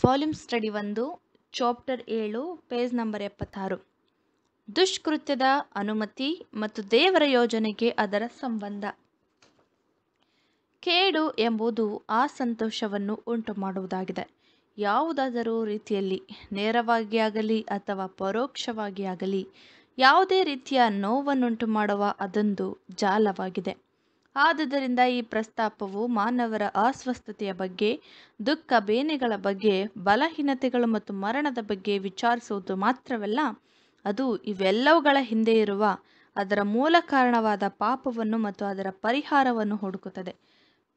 volume study ಒಂದು chapter ಏಳು page number ಎಪ್ಪತ್ತಾರು ದುಷ್ಕೃತ್ಯದ ಅನುಮತಿ ಮತ್ತು ದೇವರ ಯೋಜನೆಗೆ ಅದರ ಸಂಬಂಧ ಕೇಡು ಎಂಬುದು ಆ ಸಂತೋಷವನ್ನು ಉಂಟು ಮಾಡುವುದಾಗಿದೆ ಯಾವುದಾದರೂ ರೀತಿಯಲ್ಲಿ ನೇರವಾಗಿ ಆಗಲಿ ಅಥವಾ ಪರೋಕ್ಷವಾಗಿ ಆಗಲಿ ಯಾವುದೇ ರೀತಿಯ ನೋವನ್ನುಂಟು ಮಾಡುವ ಅದೊಂದು ಜಾಲವಾಗಿದೆ ಆದುದರಿಂದ ಈ ಪ್ರಸ್ತಾಪವು ಮಾನವರ ಅಸ್ವಸ್ಥತೆಯ ಬಗ್ಗೆ ದುಃಖ ಬೇನೆಗಳ ಬಗ್ಗೆ ಬಲಹೀನತೆಗಳು ಮತ್ತು ಮರಣದ ಬಗ್ಗೆ ವಿಚಾರಿಸುವುದು ಮಾತ್ರವಲ್ಲ ಅದು ಇವೆಲ್ಲವುಗಳ ಹಿಂದೆ ಇರುವ ಅದರ ಮೂಲ ಕಾರಣವಾದ ಪಾಪವನ್ನು ಮತ್ತು ಅದರ ಪರಿಹಾರವನ್ನು ಹುಡುಕುತ್ತದೆ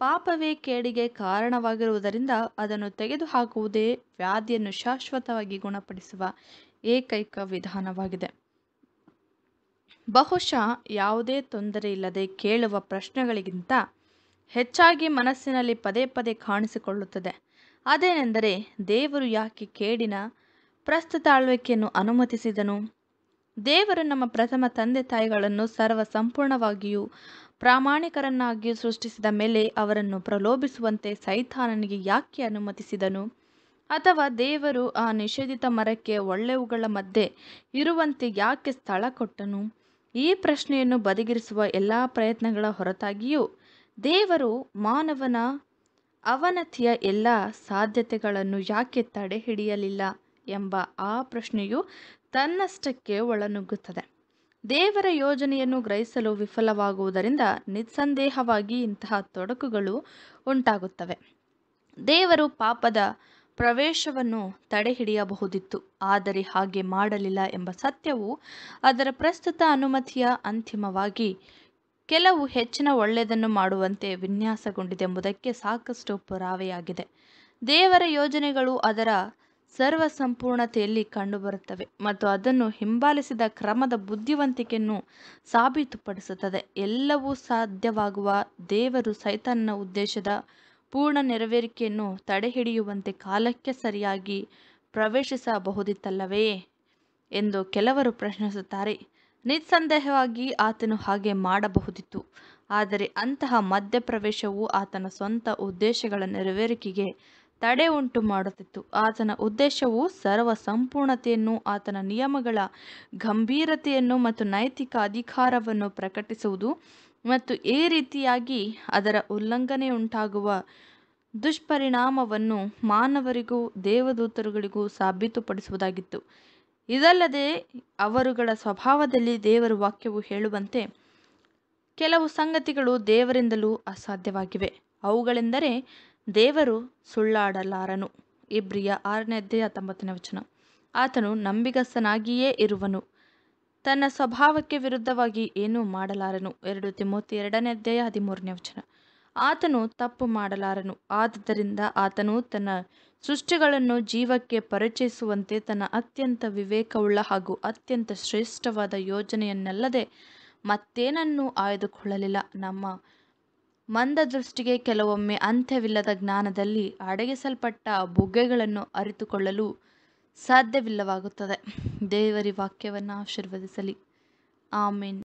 ಪಾಪವೇ ಕೇಡಿಗೆ ಕಾರಣವಾಗಿರುವುದರಿಂದ ಅದನ್ನು ತೆಗೆದುಹಾಕುವುದೇ ವ್ಯಾಧಿಯನ್ನು ಶಾಶ್ವತವಾಗಿ ಗುಣಪಡಿಸುವ ಏಕೈಕ ವಿಧಾನವಾಗಿದೆ ಬಹುಶಃ ಯಾವುದೇ ತೊಂದರೆ ಇಲ್ಲದೆ ಕೇಳುವ ಪ್ರಶ್ನೆಗಳಿಗಿಂತ ಹೆಚ್ಚಾಗಿ ಮನಸ್ಸಿನಲ್ಲಿ ಪದೇ ಪದೇ ಕಾಣಿಸಿಕೊಳ್ಳುತ್ತದೆ ಅದೇನೆಂದರೆ ದೇವರು ಯಾಕೆ ಕೇಡಿನ ಪ್ರಸ್ತುತ ಆಳ್ವಿಕೆಯನ್ನು ಅನುಮತಿಸಿದನು ದೇವರು ನಮ್ಮ ಪ್ರಥಮ ತಂದೆ ತಾಯಿಗಳನ್ನು ಸರ್ವ ಸಂಪೂರ್ಣವಾಗಿಯೂ ಪ್ರಾಮಾಣಿಕರನ್ನಾಗಿಯೂ ಸೃಷ್ಟಿಸಿದ ಮೇಲೆ ಅವರನ್ನು ಪ್ರಲೋಭಿಸುವಂತೆ ಸೈತಾನನಿಗೆ ಯಾಕೆ ಅನುಮತಿಸಿದನು ಅಥವಾ ದೇವರು ಆ ನಿಷೇಧಿತ ಮರಕ್ಕೆ ಒಳ್ಳೆವುಗಳ ಮಧ್ಯೆ ಇರುವಂತೆ ಯಾಕೆ ಸ್ಥಳ ಕೊಟ್ಟನು ಈ ಪ್ರಶ್ನೆಯನ್ನು ಬದಿಗಿರಿಸುವ ಎಲ್ಲ ಪ್ರಯತ್ನಗಳ ಹೊರತಾಗಿಯೂ ದೇವರು ಮಾನವನ ಅವನತಿಯ ಎಲ್ಲ ಸಾಧ್ಯತೆಗಳನ್ನು ಯಾಕೆ ತಡೆ ಹಿಡಿಯಲಿಲ್ಲ ಎಂಬ ಆ ಪ್ರಶ್ನೆಯು ತನ್ನಷ್ಟಕ್ಕೆ ಒಳನುಗ್ಗುತ್ತದೆ ದೇವರ ಯೋಜನೆಯನ್ನು ಗ್ರಹಿಸಲು ವಿಫಲವಾಗುವುದರಿಂದ ನಿಸ್ಸಂದೇಹವಾಗಿ ಇಂತಹ ತೊಡಕುಗಳು ಉಂಟಾಗುತ್ತವೆ ದೇವರು ಪಾಪದ ಪ್ರವೇಶವನ್ನು ತಡೆಹಿಡಿಯಬಹುದಿತ್ತು ಆದರೆ ಹಾಗೆ ಮಾಡಲಿಲ್ಲ ಎಂಬ ಸತ್ಯವು ಅದರ ಪ್ರಸ್ತುತ ಅನುಮತಿಯ ಅಂತಿಮವಾಗಿ ಕೆಲವು ಹೆಚ್ಚಿನ ಒಳ್ಳೆಯದನ್ನು ಮಾಡುವಂತೆ ವಿನ್ಯಾಸಗೊಂಡಿದೆ ಎಂಬುದಕ್ಕೆ ಸಾಕಷ್ಟು ಪುರಾವೆಯಾಗಿದೆ ದೇವರ ಯೋಜನೆಗಳು ಅದರ ಸರ್ವಸಂಪೂರ್ಣತೆಯಲ್ಲಿ ಕಂಡುಬರುತ್ತವೆ ಮತ್ತು ಅದನ್ನು ಹಿಂಬಾಲಿಸಿದ ಕ್ರಮದ ಬುದ್ಧಿವಂತಿಕೆಯನ್ನು ಸಾಬೀತುಪಡಿಸುತ್ತದೆ ಎಲ್ಲವೂ ಸಾಧ್ಯವಾಗುವ ದೇವರು ಸೈತನ್ನ ಉದ್ದೇಶದ ಪೂರ್ಣ ನೆರವೇರಿಕೆಯನ್ನು ತಡೆಹಿಡಿಯುವಂತೆ ಕಾಲಕ್ಕೆ ಸರಿಯಾಗಿ ಪ್ರವೇಶಿಸಬಹುದಿತ್ತಲ್ಲವೇ ಎಂದು ಕೆಲವರು ಪ್ರಶ್ನಿಸುತ್ತಾರೆ ನಿಸ್ಸಂದೇಹವಾಗಿ ಆತನು ಹಾಗೆ ಮಾಡಬಹುದಿತ್ತು ಆದರೆ ಅಂತಹ ಮಧ್ಯಪ್ರವೇಶವು ಆತನ ಸ್ವಂತ ಉದ್ದೇಶಗಳ ನೆರವೇರಿಕೆಗೆ ತಡೆ ಉಂಟು ಮಾಡುತ್ತಿತ್ತು ಆತನ ಉದ್ದೇಶವು ಸರ್ವ ಸಂಪೂರ್ಣತೆಯನ್ನು ಆತನ ನಿಯಮಗಳ ಗಂಭೀರತೆಯನ್ನು ಮತ್ತು ನೈತಿಕ ಅಧಿಕಾರವನ್ನು ಪ್ರಕಟಿಸುವುದು ಮತ್ತು ಈ ರೀತಿಯಾಗಿ ಅದರ ಉಲ್ಲಂಘನೆ ಉಂಟಾಗುವ ದುಷ್ಪರಿಣಾಮವನ್ನು ಮಾನವರಿಗೂ ದೇವದೂತರುಗಳಿಗೂ ಸಾಬೀತುಪಡಿಸುವುದಾಗಿತ್ತು ಇದಲ್ಲದೆ ಅವರುಗಳ ಸ್ವಭಾವದಲ್ಲಿ ದೇವರ ವಾಕ್ಯವು ಹೇಳುವಂತೆ ಕೆಲವು ಸಂಗತಿಗಳು ದೇವರಿಂದಲೂ ಅಸಾಧ್ಯವಾಗಿವೆ ಅವುಗಳೆಂದರೆ ದೇವರು ಸುಳ್ಳಾಡಲಾರನು ಇಬ್ರಿಯ ಆರನೇ ಅಧ್ಯಾಯ ಹತ್ತೊಂಬತ್ತನೇ ವಚನ ಆತನು ನಂಬಿಗಸ್ತನಾಗಿಯೇ ಇರುವನು ತನ್ನ ಸ್ವಭಾವಕ್ಕೆ ವಿರುದ್ಧವಾಗಿ ಏನೂ ಮಾಡಲಾರನು ಎರಡು ತಿಮೋತಿ ಎರಡನೇ ಅಧ್ಯಾಯ ಹದಿಮೂರನೇ ವಚನ ಆತನು ತಪ್ಪು ಮಾಡಲಾರನು ಆದ್ದರಿಂದ ಆತನು ತನ್ನ ಸೃಷ್ಟಿಗಳನ್ನು ಜೀವಕ್ಕೆ ಪರಿಚಯಿಸುವಂತೆ ತನ್ನ ಅತ್ಯಂತ ವಿವೇಕವುಳ್ಳ ಹಾಗೂ ಅತ್ಯಂತ ಶ್ರೇಷ್ಠವಾದ ಯೋಜನೆಯನ್ನಲ್ಲದೆ ಮತ್ತೇನನ್ನೂ ಆಯ್ದುಕೊಳ್ಳಲಿಲ್ಲ ನಮ್ಮ ಮಂದ ದೃಷ್ಟಿಗೆ ಕೆಲವೊಮ್ಮೆ ಅಂತ್ಯವಿಲ್ಲದ ಜ್ಞಾನದಲ್ಲಿ ಅಡಗಿಸಲ್ಪಟ್ಟ ಬುಗ್ಗೆಗಳನ್ನು ಅರಿತುಕೊಳ್ಳಲು ಸಾಧ್ಯವಿಲ್ಲವಾಗುತ್ತದೆ ದೇವರಿ ವಾಕ್ಯವನ್ನು ಆಶೀರ್ವದಿಸಲಿ ಆಮೇನ್